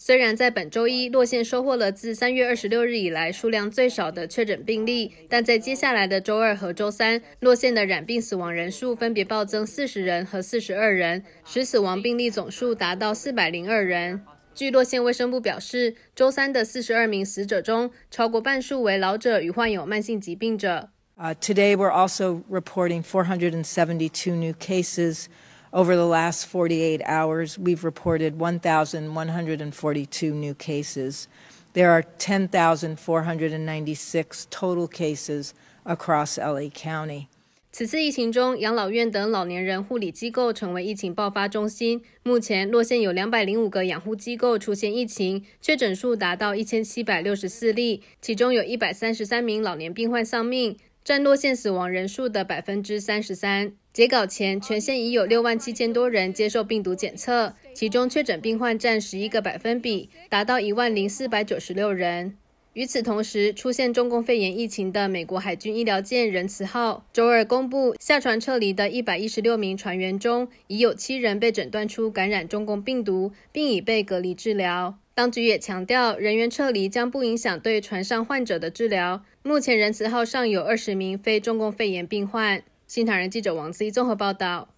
虽然在本周一，洛县收获了自三月二十六日以来数量最少的确诊病例，但在接下来的周二和周三，洛县的染病死亡人数分别暴增四十人和四十二人，使死亡病例总数达到四百零二人。据洛县卫生部表示，周三的四十二名死者中，超过半数为老者与患有慢性疾病者。Over the last 48 hours, we've reported 1,142 new cases. There are 10,496 total cases across LA County. 此次疫情中，养老院等老年人护理机构成为疫情爆发中心。目前，洛县有两百零五个养护机构出现疫情，确诊数达到一千七百六十四例，其中有一百三十三名老年病患丧命。占落线死亡人数的百分之三十三。截稿前，全县已有六万七千多人接受病毒检测，其中确诊病例占十一个百分比，达到一万零四百九十六人。与此同时，出现中共肺炎疫情的美国海军医疗舰“仁慈号”周二公布，下船撤离的一百一十六名船员中，已有七人被诊断出感染中共病毒，并已被隔离治疗。当局也强调，人员撤离将不影响对船上患者的治疗。目前，仁慈号上有二十名非重共肺炎病患。新唐人记者王思怡综合报道。